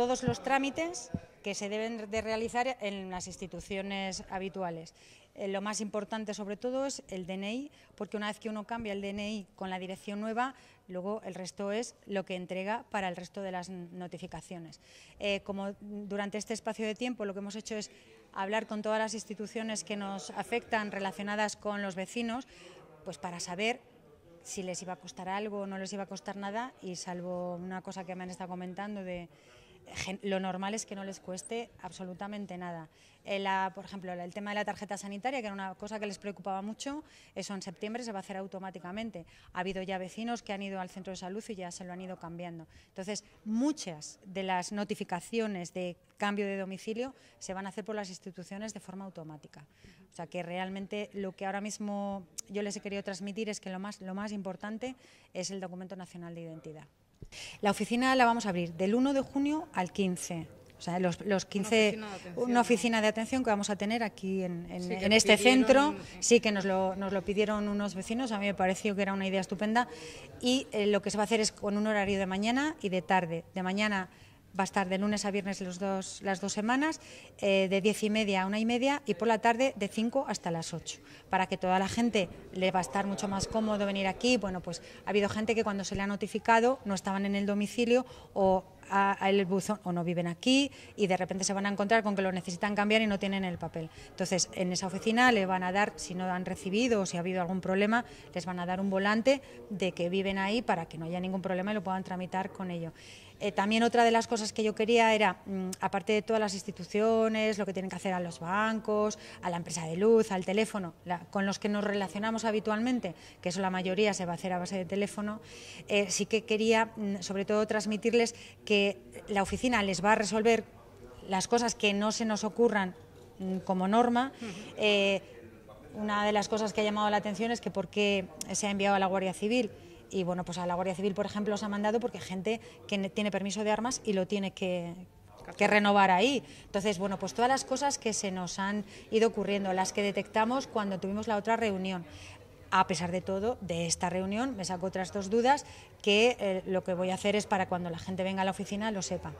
todos los trámites que se deben de realizar en las instituciones habituales. Eh, lo más importante sobre todo es el DNI, porque una vez que uno cambia el DNI con la dirección nueva, luego el resto es lo que entrega para el resto de las notificaciones. Eh, como durante este espacio de tiempo lo que hemos hecho es hablar con todas las instituciones que nos afectan relacionadas con los vecinos, pues para saber si les iba a costar algo o no les iba a costar nada y salvo una cosa que me han estado comentando de lo normal es que no les cueste absolutamente nada. Eh, por ejemplo, el tema de la tarjeta sanitaria, que era una cosa que les preocupaba mucho, eso en septiembre se va a hacer automáticamente. Ha habido ya vecinos que han ido al centro de salud y ya se lo han ido cambiando. Entonces, muchas de las notificaciones de cambio de domicilio se van a hacer por las instituciones de forma automática. O sea que realmente lo que ahora mismo yo les he querido transmitir es que lo más importante es el documento nacional de identidad. La oficina la vamos a abrir del 1 de junio al 15. O sea, los, una oficina, de atención que vamos a tener aquí en, este centro. Sí, que este nos lo, pidieron unos vecinos, a mí me pareció que era una idea estupenda. Y eh, lo que se va a hacer es con un horario de mañana y de tarde. De mañana Va a estar de lunes a viernes las dos semanas, eh, de diez y media a una y media y por la tarde de cinco hasta las ocho... para que toda la gente le va a estar mucho más cómodo venir aquí. Bueno, pues ha habido gente que cuando se le ha notificado no estaban en el domicilio o el buzón o no viven aquí y de repente se van a encontrar con que lo necesitan cambiar y no tienen el papel. Entonces, en esa oficina le van a dar, si no han recibido o si ha habido algún problema, les van a dar un volante de que viven ahí para que no haya ningún problema y lo puedan tramitar con ello. Eh, también otra de las cosas que yo quería era, mm, aparte de todas las instituciones, lo que tienen que hacer a los bancos, a la empresa de luz, al teléfono, con los que nos relacionamos habitualmente, que eso la mayoría se va a hacer a base de teléfono, eh, sí que quería mm, sobre todo transmitirles que la oficina les va a resolver las cosas que no se nos ocurran mm, como norma. Eh, una de las cosas que ha llamado la atención es que por qué se ha enviado a la Guardia Civil y bueno, pues a la Guardia Civil, por ejemplo, os ha mandado porque gente que tiene permiso de armas y lo tiene que, renovar ahí. Entonces, bueno, pues todas las cosas que se nos han ido ocurriendo, las que detectamos cuando tuvimos la otra reunión. A pesar de todo, de esta reunión me saco otras dos dudas que eh, lo que voy a hacer es para cuando la gente venga a la oficina lo sepa.